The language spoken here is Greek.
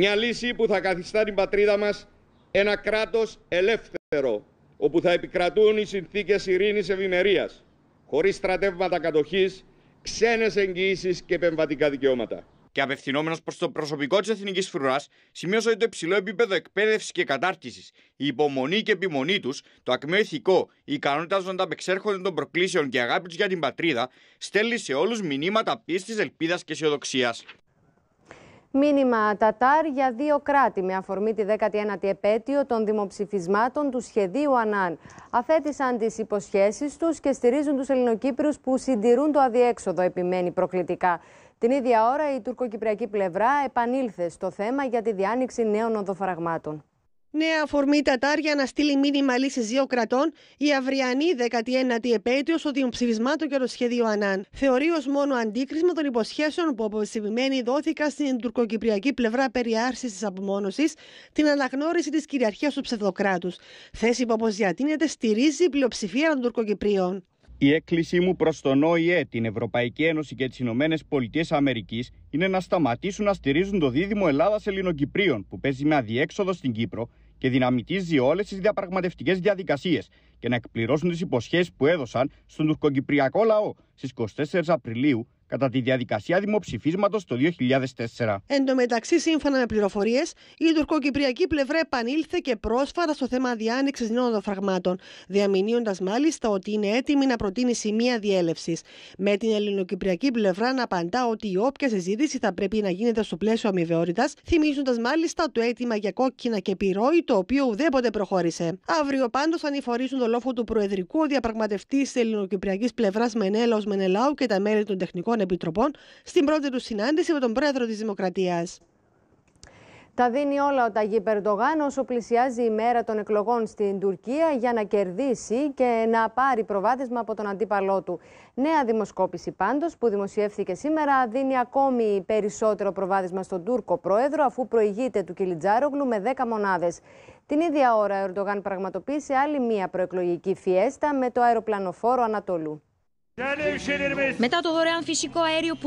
Μια λύση που θα καθιστά την πατρίδα μας ένα κράτος ελεύθερο, όπου θα επικρατούν οι συνθήκες ειρήνης ευημερίας, χωρίς στρατεύματα κατοχής, ξένες εγγυήσεις και επεμβατικά δικαιώματα. Και απευθυνόμενος προς το προσωπικό της Εθνικής Φρουράς, σημείωσε ότι το υψηλό επίπεδο εκπαίδευσης και κατάρτισης, η υπομονή και επιμονή τους, το ακμαίο ηθικό, η ικανότητα να ανταπεξέρχονται των προκλήσεων και αγάπη τους για την πατρίδα, στέλνει σε όλους μηνύματα πίστης, ελπίδας και αισιοδοξίας. Μήνυμα Τατάρ για δύο κράτη με αφορμή τη 19η επέτειο των δημοψηφισμάτων του σχεδίου Ανάν. Αθέτησαν τις υποσχέσεις τους και στηρίζουν τους Ελληνοκύπριους που συντηρούν το αδιέξοδο, επιμένει προκλητικά. Την ίδια ώρα η τουρκοκυπριακή πλευρά επανήλθε στο θέμα για τη διάνοιξη νέων οδοφραγμάτων. Νέα αφορμή Τατάρ για να στείλει μήνυμα λύση δύο κρατών η αυριανή 19η επέτειο στο δημοψήφισμά του και το σχέδιο Ανάν. Θεωρεί ως μόνο αντίκρισμα των υποσχέσεων που αποσυμημένοι δόθηκαν στην τουρκοκυπριακή πλευρά περί άρσης της απομόνωσης την αναγνώριση της κυριαρχίας του ψευδοκράτους. Θέση που όπως διατείνεται στηρίζει η πλειοψηφία των Τουρκοκυπρίων. Η έκκλησή μου προς τον ΟΗΕ, την Ευρωπαϊκή Ένωση και τις Ηνωμένες Πολιτείες Αμερικής είναι να σταματήσουν να στηρίζουν το δίδυμο Ελλάδα-Ελληνοκυπρίων που παίζει με αδιέξοδο στην Κύπρο και δυναμητίζει όλες τις διαπραγματευτικές διαδικασίες και να εκπληρώσουν τις υποσχέσεις που έδωσαν στον τουρκοκυπριακό λαό στις 24 Απριλίου κατά τη διαδικασία δημοψηφίσματος το 2004. Εν τω μεταξύ, σύμφωνα με πληροφορίες, η τουρκοκυπριακή πλευρά επανήλθε και πρόσφατα στο θέμα διάνοιξης νέων δοφραγμάτων, διαμηνύοντας μάλιστα ότι είναι έτοιμη να προτείνει σημεία διέλευσης. Με την ελληνοκυπριακή πλευρά να απαντά ότι η όποια συζήτηση θα πρέπει να γίνεται στο πλαίσιο αμοιβαιότητας, θυμίζοντας μάλιστα το αίτημα για κόκκινα και πυρόι, το οποίο ουδέποτε προχώρησε. Αύριο πάντως ανηφορήσουν τον λόφο του Προεδρικού Διαπραγματευτής της Ελληνοκυπριακής Πλευράς Μενέλαος Μενελάου και τα μέλη των τεχνικών Επιτροπών στην πρώτη τους συνάντηση με τον πρόεδρο της Δημοκρατίας. Τα δίνει όλα ο Ταγί Περντογάν όσο πλησιάζει η μέρα των εκλογών στην Τουρκία για να κερδίσει και να πάρει προβάδισμα από τον αντίπαλό του. Νέα δημοσκόπηση πάντως που δημοσιεύθηκε σήμερα δίνει ακόμη περισσότερο προβάδισμα στον Τούρκο πρόεδρο αφού προηγείται του Κιλιτζάρογλου με 10 μονάδες. Την ίδια ώρα ο Ερντογάν πραγματοποίησε άλλη μία προεκλογική φιέστα με το αεροπλανοφόρο Ανατολού. Μετά το δωρεάν φυσικό αέριο που